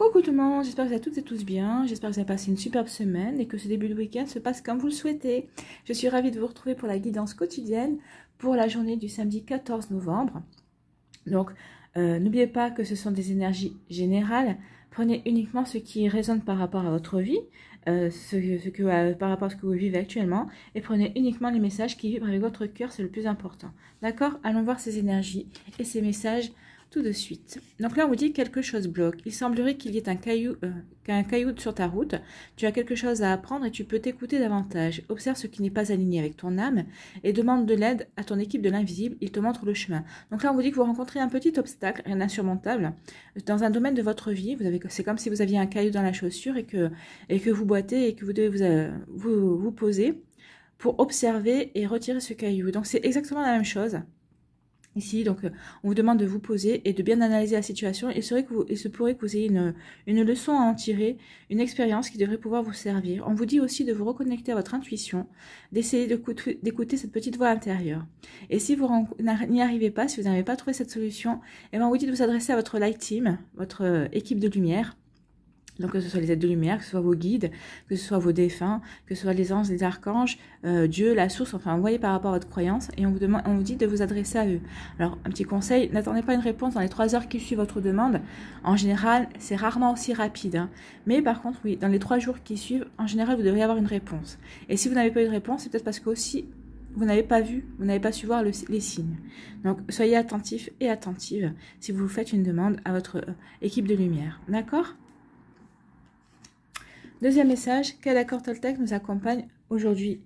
Coucou tout le monde, j'espère que vous êtes toutes et tous bien, j'espère que vous avez passé une superbe semaine et que ce début de week-end se passe comme vous le souhaitez. Je suis ravie de vous retrouver pour la guidance quotidienne pour la journée du samedi 14 novembre. Donc euh, n'oubliez pas que ce sont des énergies générales, prenez uniquement ce qui résonne par rapport à votre vie, euh, ce, que, euh, par rapport à ce que vous vivez actuellement, et prenez uniquement les messages qui vibrent avec votre cœur, c'est le plus important. D'accord Allons voir ces énergies et ces messages tout de suite. Donc là, on vous dit quelque chose bloque. Il semblerait qu'il y ait un caillou, euh, qu'un caillou sur ta route. Tu as quelque chose à apprendre et tu peux t'écouter davantage. Observe ce qui n'est pas aligné avec ton âme et demande de l'aide à ton équipe de l'invisible. Il te montre le chemin. Donc là, on vous dit que vous rencontrez un petit obstacle, rien insurmontable, dans un domaine de votre vie. Vous avez, c'est comme si vous aviez un caillou dans la chaussure et que, et que vous boitez et que vous devez vous, euh, vous poser pour observer et retirer ce caillou. Donc c'est exactement la même chose. Ici, donc, euh, on vous demande de vous poser et de bien analyser la situation. Il, serait que vous, se pourrait que vous ayez une, une leçon à en tirer, une expérience qui devrait pouvoir vous servir. On vous dit aussi de vous reconnecter à votre intuition, d'essayer d'écouter cette petite voix intérieure. Et si vous n'y arrivez pas, si vous n'avez pas trouvé cette solution, eh bien, on vous dit de vous adresser à votre light team, votre euh, équipe de lumière, donc que ce soit les aides de lumière, que ce soit vos guides, que ce soit vos défunts, que ce soit les anges, les archanges, euh, Dieu, la source, enfin vous voyez par rapport à votre croyance et on vous, demande, on vous dit de vous adresser à eux. Alors un petit conseil, n'attendez pas une réponse dans les trois heures qui suivent votre demande. En général, c'est rarement aussi rapide. Hein. Mais par contre, oui, dans les trois jours qui suivent, en général, vous devriez avoir une réponse. Et si vous n'avez pas eu de réponse, c'est peut-être parce que aussi vous n'avez pas vu, vous n'avez pas su voir les signes. Donc soyez attentifs et attentives si vous faites une demande à votre euh, équipe de lumière. D'accord Deuxième message, quel accord Toltec nous accompagne aujourd'hui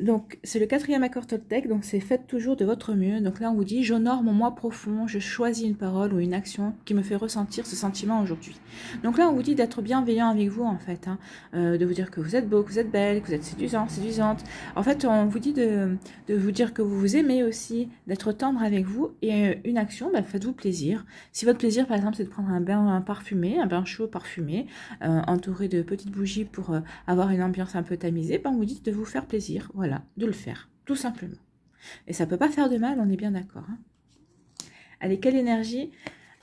donc, c'est le quatrième accord Toltec, donc c'est faites toujours de votre mieux. Donc là, on vous dit, j'honore mon moi profond, je choisis une parole ou une action qui me fait ressentir ce sentiment aujourd'hui. Donc là, on vous dit d'être bienveillant avec vous, en fait, hein. euh, de vous dire que vous êtes beau, que vous êtes belle, que vous êtes séduisant, séduisante. En fait, on vous dit de, vous dire que vous vous aimez aussi, d'être tendre avec vous. Et euh, une action, bah, faites-vous plaisir. Si votre plaisir, par exemple, c'est de prendre un bain parfumé, un bain chaud parfumé, euh, entouré de petites bougies pour avoir une ambiance un peu tamisée, ben on vous dit de vous faire plaisir. Voilà de le faire, tout simplement. Et ça peut pas faire de mal, on est bien d'accord. Hein. allez quelle énergie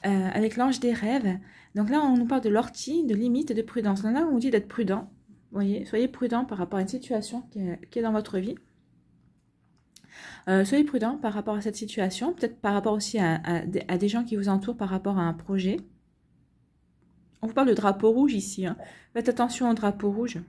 euh, Avec l'ange des rêves. Donc là, on nous parle de l'ortie, de limite de prudence. là, on dit d'être prudent. Voyez, soyez prudent par rapport à une situation qui est, dans votre vie. Euh, soyez prudent par rapport à cette situation, peut-être par rapport aussi à, des gens qui vous entourent par rapport à un projet. On vous parle de drapeau rouge ici. Hein. Faites attention au drapeau rouge.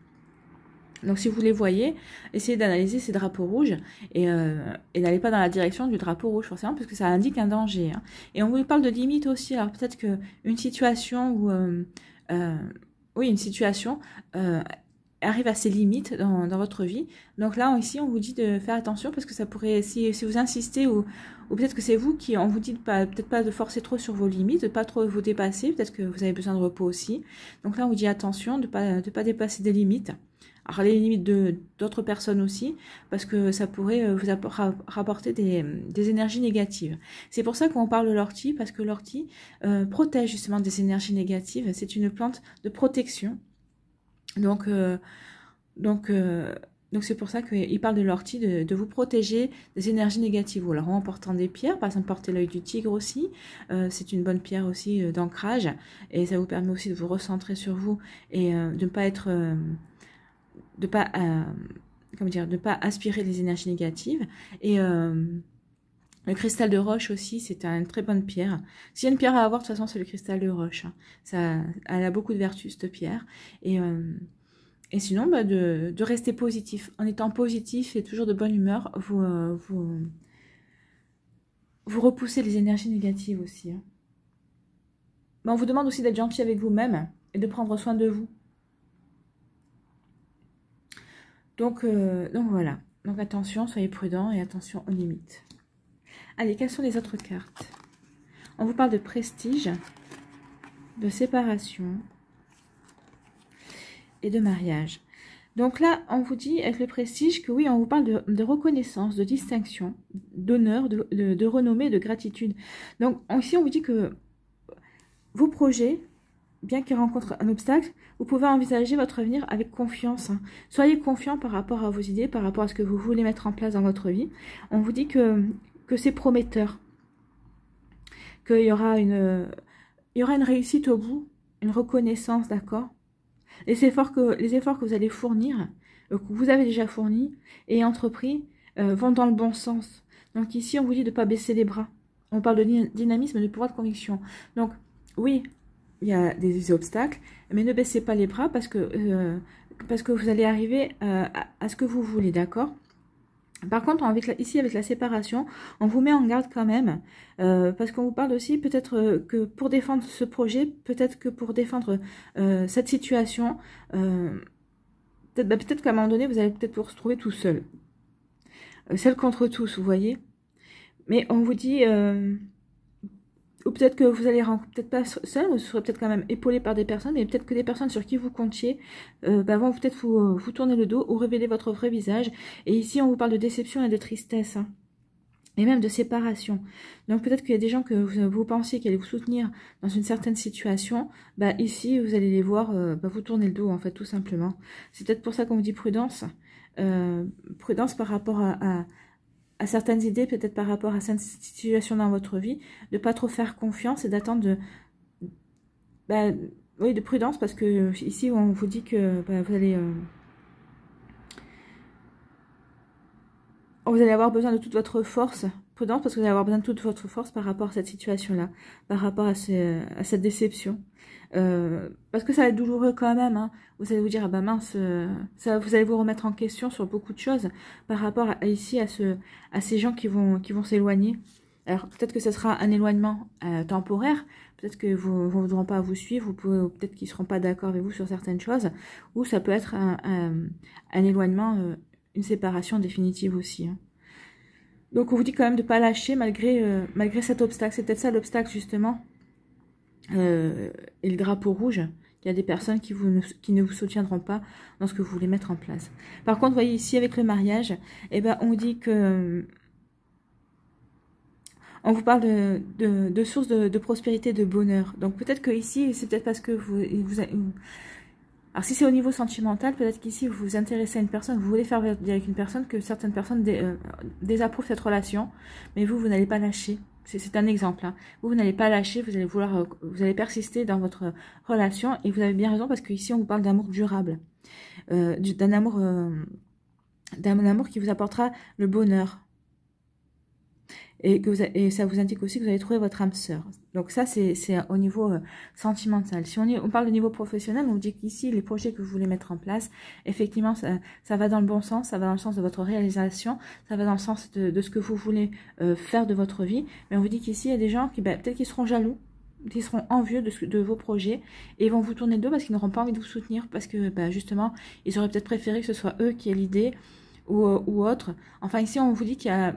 Donc si vous les voyez, essayez d'analyser ces drapeaux rouges euh, et, n'allez pas dans la direction du drapeau rouge forcément parce que ça indique un danger. Hein. Et on vous parle de limites aussi. Alors peut-être qu'une situation où... Euh, euh, oui, une situation arrive à ses limites dans, votre vie. Donc là, ici, on vous dit de faire attention parce que ça pourrait, si, vous insistez ou, peut-être que c'est vous qui, on vous dit peut-être pas de forcer trop sur vos limites, de pas trop vous dépasser, peut-être que vous avez besoin de repos aussi. Donc là, on vous dit attention de pas, pas dépasser des limites. Alors les limites de d'autres personnes aussi, parce que ça pourrait euh, vous rapporter des, énergies négatives. C'est pour ça qu'on parle de l'ortie, parce que l'ortie euh, protège justement des énergies négatives. C'est une plante de protection donc, euh, donc, euh, donc c'est pour ça qu'il parle de l'ortie, de, vous protéger des énergies négatives. Ou alors en portant des pierres, par exemple porter l'œil du tigre aussi, euh, c'est une bonne pierre aussi d'ancrage, et ça vous permet aussi de vous recentrer sur vous et de ne pas être, de pas, comment dire, de pas aspirer les énergies négatives. Et le cristal de roche aussi, c'est une très bonne pierre. S'il y a une pierre à avoir, de toute façon, c'est le cristal de roche. Hein. Ça, elle a beaucoup de vertus, cette pierre. Et, euh, sinon, bah, de, de, rester positif. En étant positif et toujours de bonne humeur, vous, euh, vous, vous repoussez les énergies négatives aussi. Mais hein. bah, on vous demande aussi d'être gentil avec vous-même et de prendre soin de vous. Donc, euh, donc voilà. Donc attention, soyez prudent et attention aux limites. Allez, quelles sont les autres cartes On vous parle de prestige, de séparation et de mariage. Donc là, on vous dit avec le prestige que oui, on vous parle de, reconnaissance, de distinction, d'honneur, de, renommée, de gratitude. Donc ici, on vous dit que vos projets, bien qu'ils rencontrent un obstacle, vous pouvez envisager votre avenir avec confiance. Hein. Soyez confiant par rapport à vos idées, par rapport à ce que vous voulez mettre en place dans votre vie. On vous dit que que c'est prometteur, qu'il y aura une, y aura une réussite au bout, une reconnaissance, d'accord les efforts, que, les efforts que vous allez fournir, euh, que vous avez déjà fournis et entrepris, euh, vont dans le bon sens. Donc ici, on vous dit de ne pas baisser les bras. On parle de dynamisme de pouvoir de conviction. Donc oui, il y a des, obstacles, mais ne baissez pas les bras parce que, euh, parce que vous allez arriver à, ce que vous voulez, d'accord par contre, avec la, ici, avec la séparation, on vous met en garde quand même, euh, parce qu'on vous parle aussi peut-être euh, que pour défendre ce projet, peut-être que pour défendre euh, cette situation, bah, peut-être qu'à un moment donné, vous allez peut-être vous retrouver tout seul. seul contre tous, vous voyez. Mais on vous dit, ou peut-être que vous allez peut-être pas seul, vous serez peut-être quand même épaulé par des personnes, et peut-être que des personnes sur qui vous comptiez euh, bah, vont peut-être vous, euh, vous tourner le dos ou révéler votre vrai visage. Et ici, on vous parle de déception et de tristesse. Hein, et même de séparation. Donc peut-être qu'il y a des gens que vous, pensiez qui allaient vous soutenir dans une certaine situation, bah ici vous allez les voir euh, bah vous tourner le dos en fait tout simplement. C'est peut-être pour ça qu'on vous dit prudence, prudence par rapport à, à certaines idées, peut-être par rapport à certaines situations dans votre vie, de pas trop faire confiance et d'attendre de, bah, oui, de prudence parce que ici on vous dit que bah, vous allez euh, vous allez avoir besoin de toute votre force parce que vous allez avoir besoin de toute votre force par rapport à cette situation-là, par rapport à, cette déception. Euh, parce que ça va être douloureux quand même. Hein. Vous allez vous dire, ah bah mince, euh, ça, vous allez vous remettre en question sur beaucoup de choses par rapport à, ici à, ce, à ces gens qui vont, qui vont s'éloigner. Alors peut-être que ce sera un éloignement euh, temporaire, peut-être que vous ne voudront pas vous suivre, vous peut-être qu'ils ne seront pas d'accord avec vous sur certaines choses, ou ça peut être un, éloignement, une séparation définitive aussi. Hein. Donc on vous dit quand même de ne pas lâcher malgré, euh, malgré cet obstacle. C'est peut-être ça l'obstacle justement. Euh, et le drapeau rouge. Il y a des personnes qui, vous, qui ne vous soutiendront pas dans ce que vous voulez mettre en place. Par contre, vous voyez ici avec le mariage, eh ben, on dit que... Euh, on vous parle de, de, source de, prospérité, de bonheur. Donc peut-être que ici, c'est peut-être parce que vous, vous, alors si c'est au niveau sentimental, peut-être qu'ici vous vous intéressez à une personne, vous voulez faire dire avec une personne que certaines personnes euh, désapprouvent cette relation, mais vous, vous n'allez pas lâcher. C'est un exemple. Hein. Vous, vous n'allez pas lâcher, vous allez vouloir, euh, vous allez persister dans votre relation et vous avez bien raison parce qu'ici on vous parle d'amour durable, euh, d'un amour, d'un amour qui vous apportera le bonheur, et, que vous, et ça vous indique aussi que vous allez trouver votre âme sœur. Donc ça, c'est au niveau euh, sentimental. Si on, on parle au niveau professionnel, on vous dit qu'ici, les projets que vous voulez mettre en place, effectivement, ça, ça, va dans le bon sens, ça va dans le sens de votre réalisation, ça va dans le sens de, ce que vous voulez euh, faire de votre vie. Mais on vous dit qu'ici, il y a des gens qui, ben, peut-être qu'ils seront jaloux, qui seront envieux de, vos projets et vont vous tourner le dos parce qu'ils n'auront pas envie de vous soutenir parce que ben justement ils auraient peut-être préféré que ce soit eux qui aient l'idée ou, euh, ou, autre. Enfin ici on vous dit qu'il y a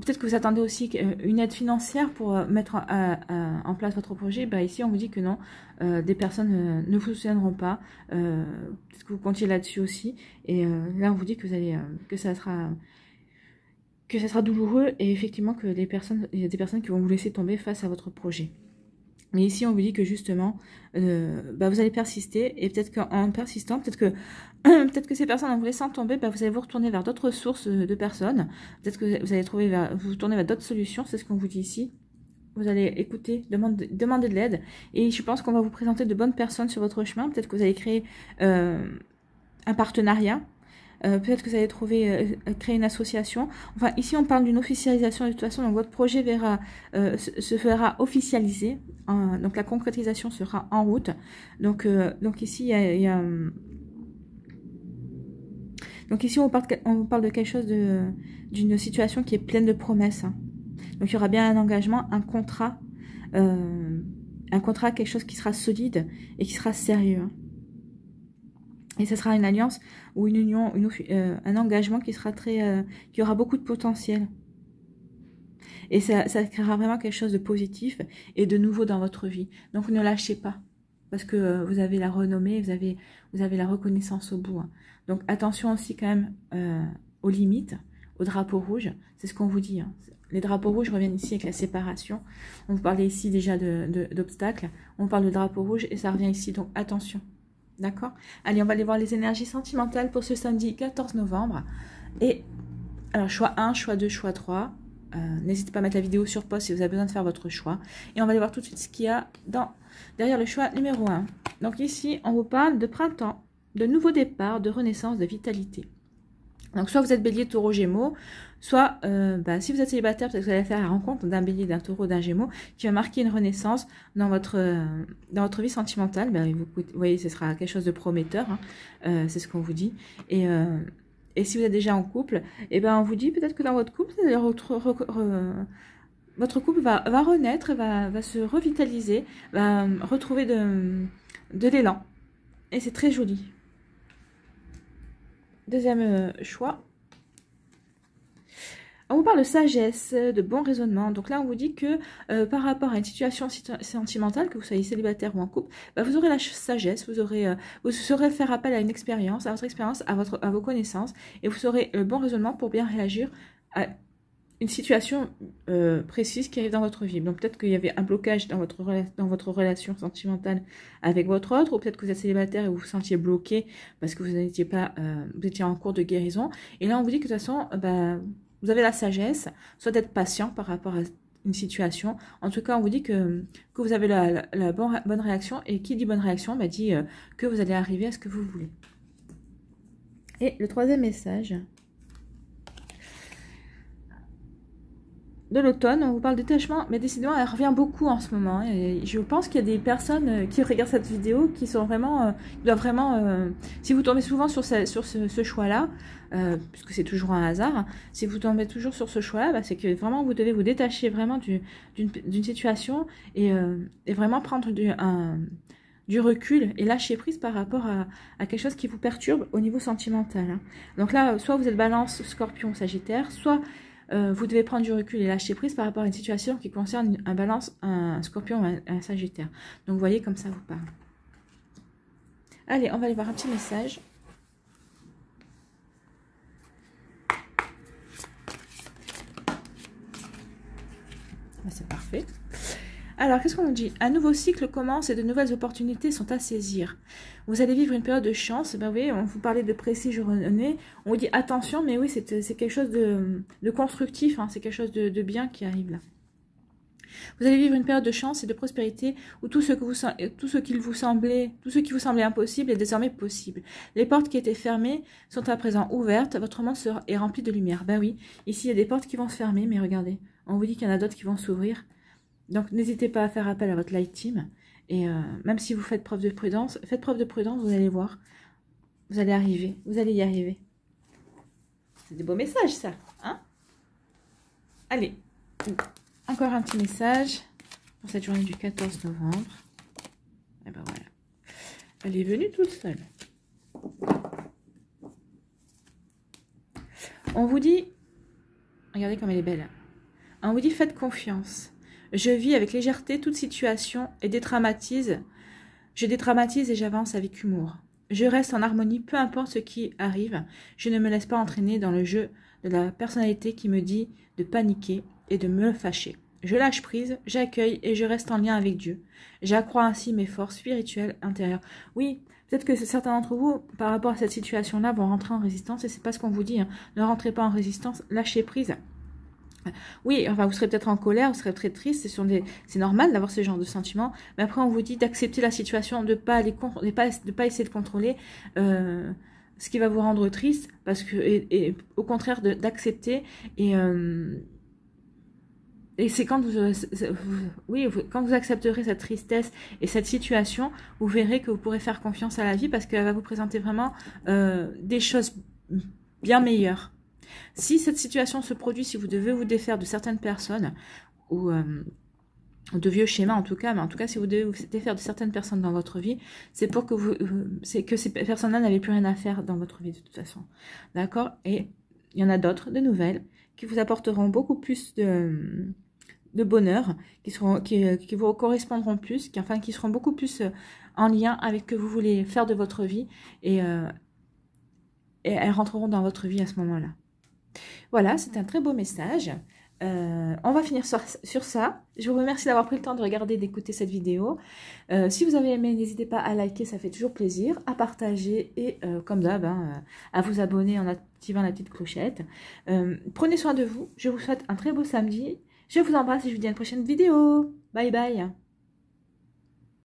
peut-être que vous attendez aussi euh, une aide financière pour euh, mettre euh, en place votre projet. Bah ici, on vous dit que non, des personnes ne vous soutiendront pas. peut-être que vous comptiez là-dessus aussi. Et là, on vous dit que vous allez que ça sera que ça sera douloureux et effectivement que personnes, il y a des personnes qui vont vous laisser tomber face à votre projet. Mais ici, on vous dit que justement, euh, bah, vous allez persister. Et peut-être qu'en persistant, peut-être que, peut être que ces personnes, en vous laissant tomber, bah, vous allez vous retourner vers d'autres sources euh, de personnes. Peut-être que vous allez trouver vous tourner vers d'autres solutions. C'est ce qu'on vous dit ici. Vous allez écouter, demander, demander de l'aide. Et je pense qu'on va vous présenter de bonnes personnes sur votre chemin. Peut-être que vous allez créer euh, un partenariat euh, peut-être que vous allez trouver, euh, euh, créer une association. Enfin, ici, on parle d'une officialisation de toute façon, votre projet verra, se, fera officialiser, donc la concrétisation sera en route. Donc, donc ici, donc ici, on vous parle de quelque chose d'une situation qui est pleine de promesses. Donc il y aura bien un engagement, un contrat, un contrat, quelque chose qui sera solide et qui sera sérieux. Et ce sera une alliance ou une union, euh, un engagement qui sera très, euh, qui aura beaucoup de potentiel. Et ça, créera vraiment quelque chose de positif et de nouveau dans votre vie. Donc ne lâchez pas, parce que euh, vous avez la renommée, vous avez, vous avez la reconnaissance au bout. Hein. Donc attention aussi quand même aux limites, aux drapeaux rouges. C'est ce qu'on vous dit. Hein. Les drapeaux rouges reviennent ici avec la séparation. On vous parlait ici déjà d'obstacles. On parle de drapeau rouge et ça revient ici. Donc attention. D'accord Allez, on va aller voir les énergies sentimentales pour ce samedi 14 novembre. Et alors, choix 1, choix 2, choix 3. Euh, n'hésitez pas à mettre la vidéo sur pause si vous avez besoin de faire votre choix. Et on va aller voir tout de suite ce qu'il y a dans, derrière le choix numéro 1. Donc ici, on vous parle de printemps, de nouveau départ, de renaissance, de vitalité. Donc soit vous êtes bélier, taureau, gémeaux, soit euh, bah, si vous êtes célibataire, peut que vous allez faire la rencontre d'un bélier, d'un taureau, d'un gémeaux, qui va marquer une renaissance dans votre, euh, dans votre vie sentimentale. Ben, vous, voyez, ce sera quelque chose de prometteur, hein. euh, c'est ce qu'on vous dit. Et, et si vous êtes déjà en couple, et eh ben, on vous dit peut-être que dans votre couple, votre, votre couple va, va renaître, va, va se revitaliser, va retrouver de, de l'élan. Et c'est très joli. Deuxième euh, choix. On vous parle de sagesse, de bon raisonnement. Donc là, on vous dit que euh, par rapport à une situation sentimentale, que vous soyez célibataire ou en couple, bah, vous aurez la sagesse, vous aurez, euh, vous saurez faire appel à une expérience, à votre expérience, à votre, à vos connaissances, et vous aurez le bon raisonnement pour bien réagir à une situation euh, précise qui arrive dans votre vie. Donc peut-être qu'il y avait un blocage dans votre, dans votre relation sentimentale avec votre autre, ou peut-être que vous êtes célibataire et vous vous sentiez bloqué parce que vous n'étiez pas, euh, vous étiez en cours de guérison. Et là, on vous dit que de toute façon, euh, bah, vous avez la sagesse, soit d'être patient par rapport à une situation. En tout cas, on vous dit que, que vous avez la, la, bonne, bonne, réaction, et qui dit bonne réaction, m'a bah, dit que vous allez arriver à ce que vous voulez. Et le troisième message, de l'automne. On vous parle de détachement, mais décidément, elle revient beaucoup en ce moment. Et je pense qu'il y a des personnes euh, qui regardent cette vidéo qui sont vraiment, euh, doivent vraiment. Euh, si vous tombez souvent sur ce, sur ce, choix-là, euh, puisque c'est toujours un hasard, hein, si vous tombez toujours sur ce choix-là, bah, c'est que vraiment vous devez vous détacher vraiment d'une situation et, et, vraiment prendre du, un, du recul et lâcher prise par rapport à, à, quelque chose qui vous perturbe au niveau sentimental. Hein. Donc là, soit vous êtes balance, scorpion, sagittaire, soit euh, vous devez prendre du recul et lâcher prise par rapport à une situation qui concerne un balance, un scorpion un, sagittaire. Donc vous voyez comme ça vous parle. Allez, on va aller voir un petit message. Ah, c'est parfait. Alors, qu'est-ce qu'on nous dit Un nouveau cycle commence et de nouvelles opportunités sont à saisir. Vous allez vivre une période de chance. Ben, oui, on vous parlait de prestige On vous dit attention, mais oui, c'est quelque chose de, constructif. Hein. c'est quelque chose de, bien qui arrive là. Vous allez vivre une période de chance et de prospérité où tout ce, que tout ce qui vous semblait, tout ce qui vous semblait impossible est désormais possible. Les portes qui étaient fermées sont à présent ouvertes. Votre monde est rempli de lumière. Ben oui, ici il y a des portes qui vont se fermer, mais regardez, on vous dit qu'il y en a d'autres qui vont s'ouvrir. Donc n'hésitez pas à faire appel à votre light team. Et euh, même si vous faites preuve de prudence, faites preuve de prudence, vous allez voir. Vous allez arriver, vous allez y arriver. C'est des beaux messages ça, hein Allez, encore un petit message pour cette journée du 14 novembre. Eh ben, voilà. Elle est venue toute seule. On vous dit, regardez comme elle est belle. On vous dit faites confiance. Je vis avec légèreté toute situation et détraumatise. Je détraumatise et j'avance avec humour. Je reste en harmonie peu importe ce qui arrive. Je ne me laisse pas entraîner dans le jeu de la personnalité qui me dit de paniquer et de me fâcher. Je lâche prise, j'accueille et je reste en lien avec Dieu. J'accrois ainsi mes forces spirituelles intérieures. Oui, peut-être que certains d'entre vous, par rapport à cette situation-là, vont rentrer en résistance et c'est pas ce qu'on vous dit. Hein. Ne rentrez pas en résistance, lâchez prise oui, enfin, vous serez peut-être en colère, vous serez très triste, c'est normal d'avoir ce genre de sentiment, mais après on vous dit d'accepter la situation, de ne pas, essayer de contrôler euh, ce qui va vous rendre triste, parce que, et, au contraire d'accepter, et, euh, et c'est quand vous, euh, oui, quand vous accepterez cette tristesse et cette situation, vous verrez que vous pourrez faire confiance à la vie, parce qu'elle va vous présenter vraiment des choses bien meilleures. Si cette situation se produit, si vous devez vous défaire de certaines personnes, ou euh, de vieux schémas en tout cas, mais en tout cas si vous devez vous défaire de certaines personnes dans votre vie, c'est pour que que ces personnes-là n'avaient plus rien à faire dans votre vie de toute façon, d'accord Et il y en a d'autres, de nouvelles, qui vous apporteront beaucoup plus de, bonheur, qui vous correspondront plus, qui enfin qui seront beaucoup plus euh, en lien avec ce que vous voulez faire de votre vie euh, et elles rentreront dans votre vie à ce moment-là. Voilà, c'est un très beau message. Euh, on va finir sur, ça. Je vous remercie d'avoir pris le temps de regarder, et d'écouter cette vidéo. Euh, si vous avez aimé, n'hésitez pas à liker, ça fait toujours plaisir, à partager et euh, comme d'hab, hein, à vous abonner en activant la petite clochette. prenez soin de vous. Je vous souhaite un très beau samedi. Je vous embrasse et je vous dis à une prochaine vidéo. Bye bye